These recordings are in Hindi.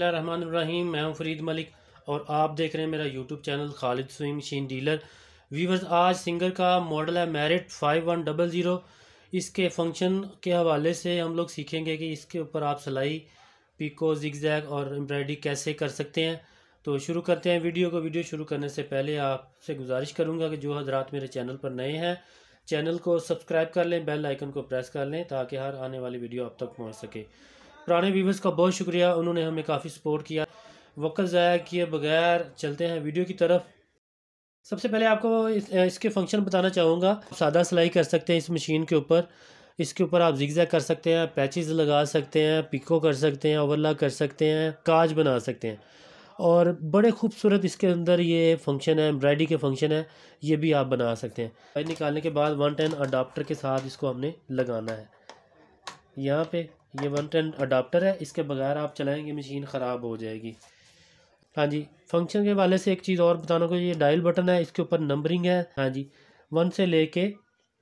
रहीम मैं हूं फरीद मलिक और आप देख रहे हैं मेरा YouTube channel Khalid sewing machine dealer viewers आज सिंगर का मॉडल है Merritt five one double zero इसके फंक्शन के हवाले से हम लोग सीखेंगे कि इसके ऊपर आप सिलाई पिको जिगजैग और एम्ब्रॉयडरी कैसे कर सकते हैं तो शुरू करते हैं वीडियो को वीडियो शुरू करने से पहले आपसे गुजारिश करूँगा कि जो हजरात मेरे चैनल पर नए हैं चैनल को सब्सक्राइब कर लें बेल आइकन को प्रेस कर लें ताकि हर आने वाली वीडियो आप तक पहुँच सके पुराने व्यूवर्स का बहुत शुक्रिया उन्होंने हमें काफ़ी सपोर्ट किया वक्त ज़ाया किए बगैर चलते हैं वीडियो की तरफ सबसे पहले आपको इस, इसके फंक्शन बताना चाहूँगा सादा सिलाई कर सकते हैं इस मशीन के ऊपर इसके ऊपर आप जिगजैग कर सकते हैं पैचेस लगा सकते हैं पिको कर सकते हैं ओवरला कर सकते हैं काज बना सकते हैं और बड़े खूबसूरत इसके अंदर ये फंक्शन है एम्ब्रायडरी के फंक्शन है ये भी आप बना सकते हैं निकालने के बाद वन टेन अडाप्टर के साथ इसको हमने लगाना है यहाँ पे ये वन टन अडाप्टर है इसके बगैर आप चलाएंगे मशीन ख़राब हो जाएगी हाँ जी फंक्शन के हवाले से एक चीज़ और बताना को ये डायल बटन है इसके ऊपर नंबरिंग है हाँ जी वन से ले कर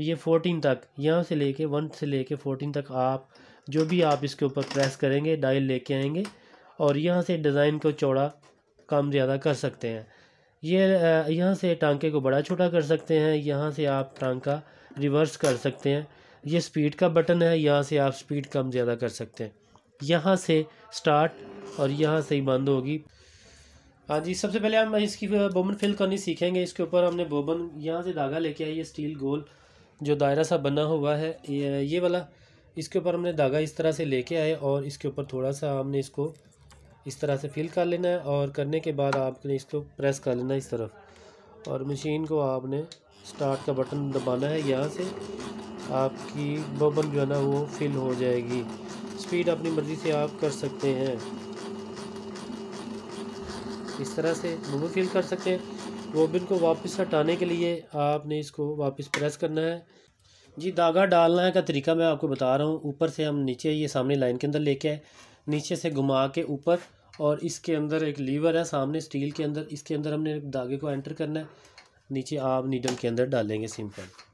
ये फोर्टीन तक यहाँ से लेके वन से लेके फोर्टीन तक आप जो भी आप इसके ऊपर प्रेस करेंगे डायल लेके आएंगे और यहाँ से डिज़ाइन को चौड़ा कम ज़्यादा कर सकते हैं ये यहाँ से टांके को बड़ा छोटा कर सकते हैं यहाँ से आप टांका रिवर्स कर सकते हैं ये स्पीड का बटन है यहाँ से आप स्पीड कम ज़्यादा कर सकते हैं यहाँ से स्टार्ट और यहाँ से ही बंद होगी हाँ जी सबसे पहले हम इसकी बोबन फिल करनी सीखेंगे इसके ऊपर हमने बोबन यहाँ से धागा लेके आई ये स्टील गोल जो दायरा सा बना हुआ है ये, ये वाला इसके ऊपर हमने धागा इस तरह से लेके आए और इसके ऊपर थोड़ा सा हमने इसको इस तरह से फिल कर लेना है और करने के बाद आपने इसको प्रेस कर लेना है इस तरफ और मशीन को आपने स्टार्ट का बटन दबाना है यहाँ से आपकी बबल जो है ना वो फिल हो जाएगी स्पीड अपनी मर्ज़ी से आप कर सकते हैं इस तरह से बबल फिल कर सकते हैं बोबिन को वापस हटाने के लिए आपने इसको वापस प्रेस करना है जी धागा डालना का तरीका मैं आपको बता रहा हूँ ऊपर से हम नीचे ये सामने लाइन के अंदर लेके आए नीचे से घुमा के ऊपर और इसके अंदर एक लीवर है सामने स्टील के अंदर इसके अंदर हमने धागे को एंटर करना है नीचे आप नीडल के अंदर डालेंगे सिंपल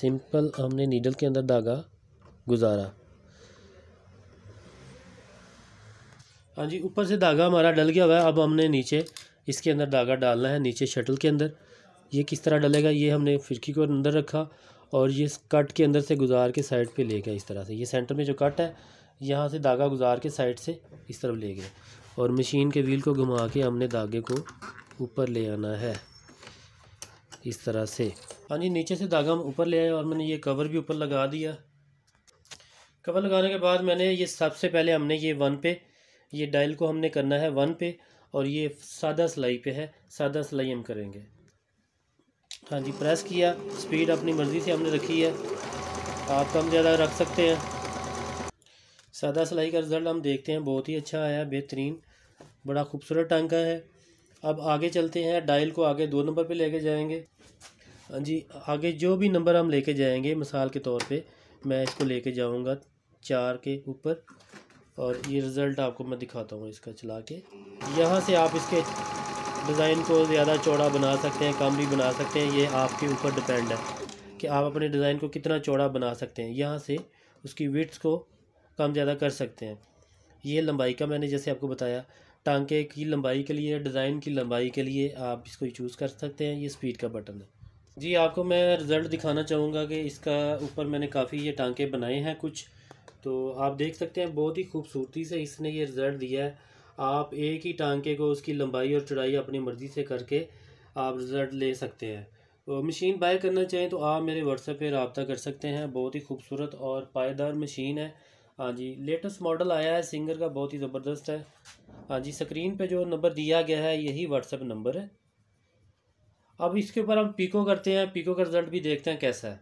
सिंपल हमने नीडल के अंदर धागा गुजारा हाँ जी ऊपर से धागा हमारा डल गया हुआ है अब हमने नीचे इसके अंदर धागा डालना है नीचे शटल के अंदर ये किस तरह डलेगा ये हमने फिरकी को अंदर रखा और ये कट के अंदर से गुजार के साइड पे ले गया इस तरह से ये सेंटर में जो कट है यहाँ से धागा गुजार के साइड से इस तरफ ले गए और मशीन के व्हील को घुमा के हमने धागे को ऊपर ले आना है इस तरह से हाँ जी नीचे से धागा हम ऊपर ले आए और मैंने ये कवर भी ऊपर लगा दिया कवर लगाने के बाद मैंने ये सबसे पहले हमने ये वन पे ये डायल को हमने करना है वन पे और ये सादा सिलाई पे है सादा सिलाई हम करेंगे हाँ जी प्रेस किया स्पीड अपनी मर्ज़ी से हमने रखी है आप कम ज़्यादा रख सकते हैं सादा सिलाई का रिज़ल्ट हम देखते हैं बहुत ही अच्छा आया बेहतरीन बड़ा खूबसूरत टांका है अब आगे चलते हैं डायल को आगे दो नंबर पे लेके जाएंगे हाँ जी आगे जो भी नंबर हम लेके जाएंगे मिसाल के तौर पे मैं इसको लेके जाऊंगा चार के ऊपर और ये रिज़ल्ट आपको मैं दिखाता हूँ इसका चला के यहाँ से आप इसके डिज़ाइन को ज़्यादा चौड़ा बना सकते हैं कम भी बना सकते हैं ये आपके ऊपर डिपेंड है कि आप अपने डिज़ाइन को कितना चौड़ा बना सकते हैं यहाँ से उसकी विट्स को कम ज़्यादा कर सकते हैं ये लंबाई का मैंने जैसे आपको बताया टांके की लंबाई के लिए डिज़ाइन की लंबाई के लिए आप इसको चूज़ कर सकते हैं ये स्पीड का बटन है जी आपको मैं रिज़ल्ट दिखाना चाहूँगा कि इसका ऊपर मैंने काफ़ी ये टांके बनाए हैं कुछ तो आप देख सकते हैं बहुत ही खूबसूरती से इसने ये रिज़ल्ट दिया है आप एक ही टांके को उसकी लंबाई और चौड़ाई अपनी मर्ज़ी से करके आप रिज़ल्ट ले सकते हैं तो मशीन बाय करना चाहें तो आप मेरे व्हाट्सएप पर रबता कर सकते हैं बहुत ही खूबसूरत और पायदार मशीन है हाँ जी लेटेस्ट मॉडल आया है सिंगर का बहुत ही ज़बरदस्त है हाँ जी स्क्रीन पे जो नंबर दिया गया है यही व्हाट्सएप नंबर है अब इसके ऊपर हम पीको करते हैं पीको का रिज़ल्ट भी देखते हैं कैसा है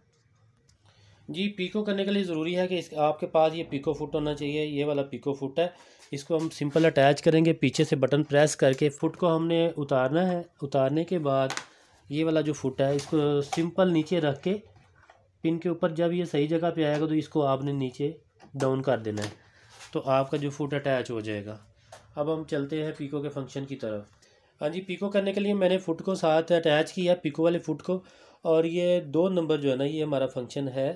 जी पीको करने के लिए ज़रूरी है कि इस आपके पास ये पीको फुट होना चाहिए ये वाला पीको फुट है इसको हम सिंपल अटैच करेंगे पीछे से बटन प्रेस करके फुट को हमने उतारना है उतारने के बाद ये वाला जो फुट है इसको सिंपल नीचे रख के पिन के ऊपर जब ये सही जगह पे आएगा तो इसको आपने नीचे डाउन कर देना है तो आपका जो फुट अटैच हो जाएगा अब हम चलते हैं पीको के फंक्शन की तरफ हाँ जी पीको करने के लिए मैंने फुट को साथ अटैच किया पिको वाले फुट को और ये दो नंबर जो है ना ये हमारा फंक्शन है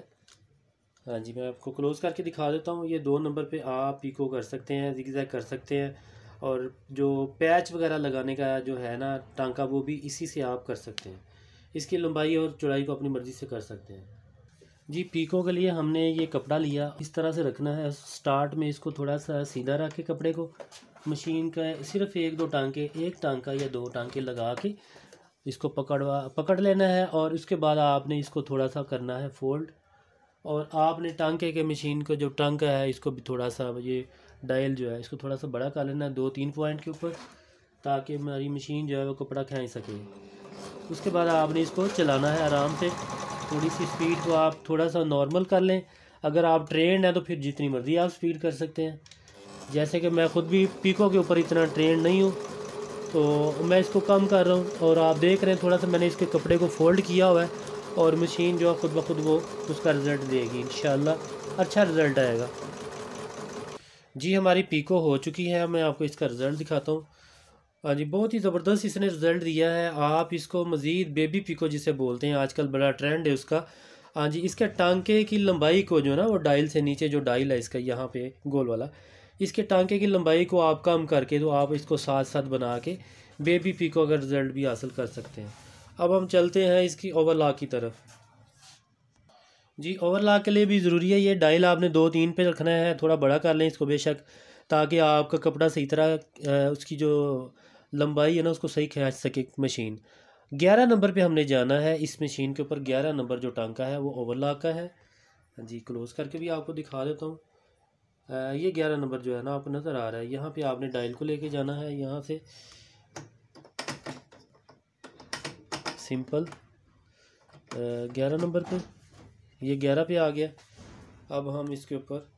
हाँ जी मैं आपको क्लोज़ करके दिखा देता हूँ ये दो नंबर पे आप पीको कर सकते हैं जिगजैग कर सकते हैं और जो पैच वगैरह लगाने का जो है ना टांका वो भी इसी से आप कर सकते हैं इसकी लंबाई और चौड़ाई को अपनी मर्ज़ी से कर सकते हैं जी पीको के लिए हमने ये कपड़ा लिया इस तरह से रखना है स्टार्ट में इसको थोड़ा सा सीधा रख के कपड़े को मशीन का सिर्फ एक दो टांके एक टांका या दो टांके लगा के इसको पकड़वा पकड़ लेना है और उसके बाद आपने इसको थोड़ा सा करना है फोल्ड और आपने टांके के मशीन का जो टांका है इसको भी थोड़ा सा ये डायल जो है इसको थोड़ा सा बड़ा कर लेना है दो तीन पॉइंट के ऊपर ताकि हमारी मशीन जो है वो कपड़ा खेच सके उसके बाद आपने इसको चलाना है आराम से थोड़ी सी स्पीड को तो आप थोड़ा सा नॉर्मल कर लें अगर आप ट्रेंड हैं तो फिर जितनी मर्ज़ी आप स्पीड कर सकते हैं जैसे कि मैं ख़ुद भी पीको के ऊपर इतना ट्रेंड नहीं हूँ तो मैं इसको कम कर रहा हूँ और आप देख रहे हैं थोड़ा सा मैंने इसके कपड़े को फोल्ड किया हुआ है और मशीन जो है ख़ुद ब खुद वो उसका रिज़ल्ट देगी इन अच्छा रिज़ल्ट आएगा जी हमारी पीको हो चुकी है मैं आपको इसका रिज़ल्ट दिखाता हूँ हाँ जी बहुत ही ज़बरदस्त इसने रिज़ल्ट दिया है आप इसको मज़ीद बेबी पिको जिसे बोलते हैं आजकल बड़ा ट्रेंड है उसका हाँ जी इसके टांके की लंबाई को जो ना वो डाइल से नीचे जो डाइल है इसका यहाँ पे गोल वाला इसके टांके की लंबाई को आप कम करके तो आप इसको साथ साथ बना के बेबी पिको का रिज़ल्ट भी हासिल कर सकते हैं अब हम चलते हैं इसकी लॉक की तरफ जी ओवरलॉक के लिए भी ज़रूरी है ये डायल आपने दो तीन पर रखना है थोड़ा बड़ा कर लें इसको बेशक ताकि आपका कपड़ा सही तरह उसकी जो लंबाई है ना उसको सही खींच सके मशीन ग्यारह नंबर पे हमने जाना है इस मशीन के ऊपर ग्यारह नंबर जो टांका है वो ओवरलॉक का है हाँ जी क्लोज़ करके भी आपको दिखा देता हूँ ये ग्यारह नंबर जो है ना आपको नज़र आ रहा है यहाँ पे आपने डायल को लेके जाना है यहाँ से सिंपल ग्यारह नंबर पे ये ग्यारह पे आ गया अब हम इसके ऊपर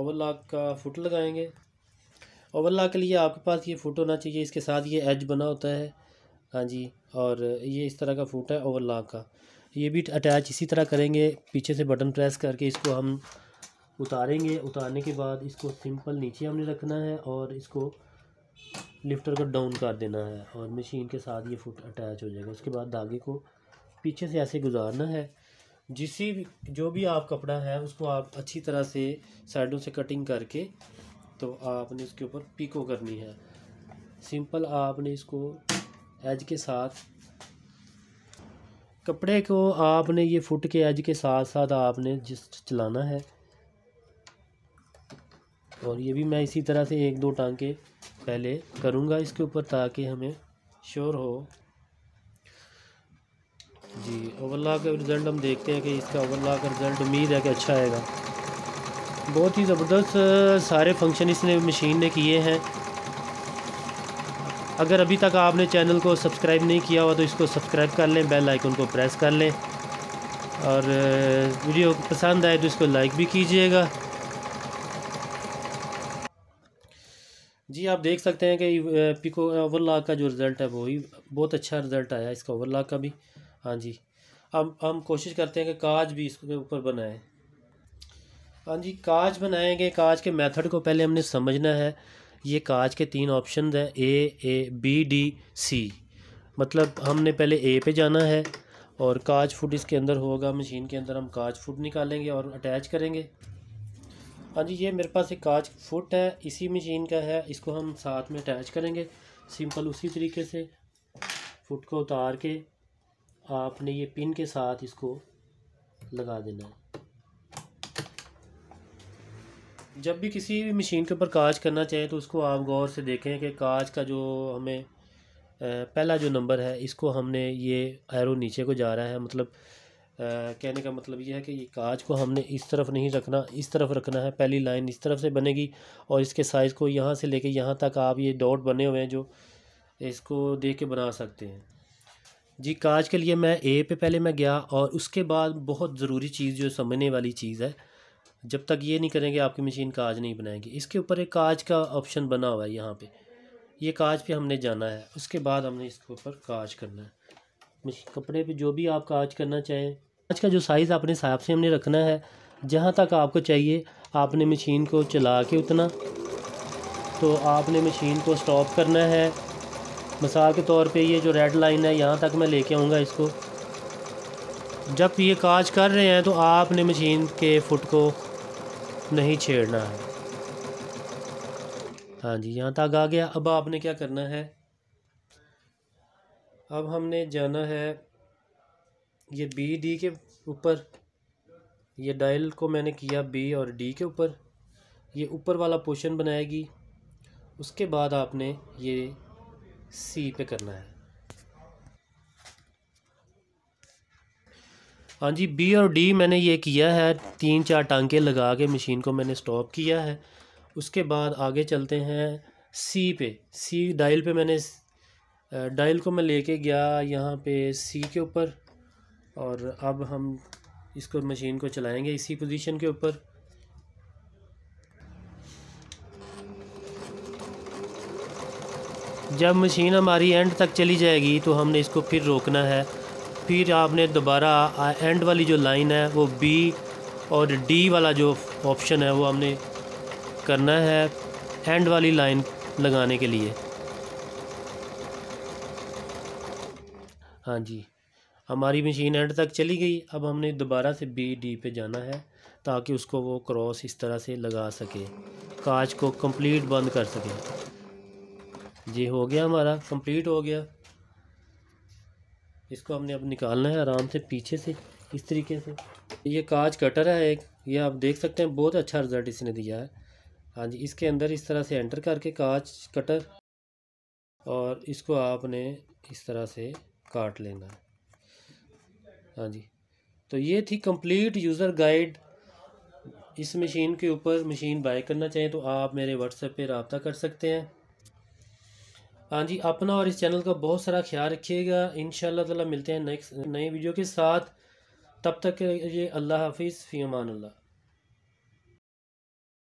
ओवरलॉक का फुट लगाएंगे ओवरला के लिए आपके पास ये फूट होना चाहिए इसके साथ ये एज बना होता है हाँ जी और ये इस तरह का फूट है ओवरला का ये भी अटैच इसी तरह करेंगे पीछे से बटन प्रेस करके इसको हम उतारेंगे उतारने के बाद इसको सिंपल नीचे हमने रखना है और इसको लिफ्टर को डाउन कर देना है और मशीन के साथ ये फुट अटैच हो जाएगा उसके बाद धागे को पीछे से ऐसे गुजारना है जिस जो भी आप कपड़ा है उसको आप अच्छी तरह से साइडों से कटिंग करके तो आपने इसके ऊपर पिको करनी है सिंपल आपने इसको एज के साथ कपड़े को आपने ये फुट के एज के साथ साथ आपने जिस चलाना है और ये भी मैं इसी तरह से एक दो टांके पहले करूँगा इसके ऊपर ताकि हमें श्योर हो जी ओवरलॉक रिज़ल्ट हम देखते हैं कि इसका ओवरलॉक रिज़ल्ट उम्मीद है कि अच्छा आएगा बहुत ही ज़बरदस्त सारे फंक्शन इसने मशीन ने किए हैं अगर अभी तक आपने चैनल को सब्सक्राइब नहीं किया हुआ तो इसको सब्सक्राइब कर लें बेल आइकन को प्रेस कर लें और वीडियो पसंद आए तो इसको लाइक भी कीजिएगा जी आप देख सकते हैं कि पिको ओवरलॉक का जो रिज़ल्ट है वो ही बहुत अच्छा रिज़ल्ट आया इसका ओवरलॉक का भी हाँ जी अब हम कोशिश करते हैं कि काज भी इसके ऊपर बनाएँ हाँ जी काज बनाएंगे काज के मेथड को पहले हमने समझना है ये काज के तीन ऑप्शन हैं ए ए बी डी सी मतलब हमने पहले ए पे जाना है और काज फूड इसके अंदर होगा मशीन के अंदर हम काज फूड निकालेंगे और अटैच करेंगे हाँ जी ये मेरे पास एक काज फुट है इसी मशीन का है इसको हम साथ में अटैच करेंगे सिंपल उसी तरीके से फुट को उतार के आपने ये पिन के साथ इसको लगा देना है जब भी किसी भी मशीन के ऊपर काज करना चाहें तो उसको आप गौर से देखें कि काज का जो हमें पहला जो नंबर है इसको हमने ये एरो नीचे को जा रहा है मतलब कहने का मतलब यह है कि ये काज को हमने इस तरफ नहीं रखना इस तरफ रखना है पहली लाइन इस तरफ से बनेगी और इसके साइज़ को यहाँ से लेके यहाँ तक आप ये डॉट बने हुए हैं जो इसको देख के बना सकते हैं जी काज के लिए मैं ए पे पहले मैं गया और उसके बाद बहुत ज़रूरी चीज़ जो समझने वाली चीज़ है जब तक ये नहीं करेंगे आपकी मशीन काज नहीं बनाएंगे इसके ऊपर एक काज का ऑप्शन बना हुआ है यहाँ पे ये काज पे हमने जाना है उसके बाद हमने इसके ऊपर काज करना है कपड़े पे जो भी आप काज करना चाहें काज का जो साइज़ अपने हिसाब से हमने रखना है जहाँ तक आपको चाहिए आपने मशीन को चला के उतना तो आपने मशीन को स्टॉप करना है मिसाल के तौर पर ये जो रेड लाइन है यहाँ तक मैं ले आऊँगा इसको जब ये काज कर रहे हैं तो आपने मशीन के फुट को नहीं छेड़ना है हाँ जी यहाँ तक आ गया अब आपने क्या करना है अब हमने जाना है ये बी डी के ऊपर ये डायल को मैंने किया बी और डी के ऊपर ये ऊपर वाला पोशन बनाएगी उसके बाद आपने ये सी पे करना है हाँ जी बी और डी मैंने ये किया है तीन चार टांके लगा के मशीन को मैंने स्टॉप किया है उसके बाद आगे चलते हैं सी पे सी डायल पे मैंने डायल को मैं लेके गया यहाँ पे सी के ऊपर और अब हम इसको मशीन को चलाएंगे इसी पोजीशन के ऊपर जब मशीन हमारी एंड तक चली जाएगी तो हमने इसको फिर रोकना है फिर आपने दोबारा एंड वाली जो लाइन है वो बी और डी वाला जो ऑप्शन है वो हमने करना है एंड वाली लाइन लगाने के लिए हाँ जी हमारी मशीन एंड तक चली गई अब हमने दोबारा से बी डी पे जाना है ताकि उसको वो क्रॉस इस तरह से लगा सके काज को कंप्लीट बंद कर सके जी हो गया हमारा कंप्लीट हो गया इसको हमने अब निकालना है आराम से पीछे से इस तरीके से ये काज कटर है एक ये आप देख सकते हैं बहुत अच्छा रिज़ल्ट इसने दिया है हाँ जी इसके अंदर इस तरह से एंटर करके काज कटर और इसको आपने इस तरह से काट लेना है हाँ जी तो ये थी कंप्लीट यूज़र गाइड इस मशीन के ऊपर मशीन बाय करना चाहें तो आप मेरे व्हाट्सएप पे रबता कर सकते हैं हाँ जी अपना और इस चैनल का बहुत सारा ख्याल रखिएगा इन ताला मिलते हैं नेक्स्ट नए वीडियो के साथ तब तक ये अल्लाह हाफिज़ फ़ी अमान अल्लाह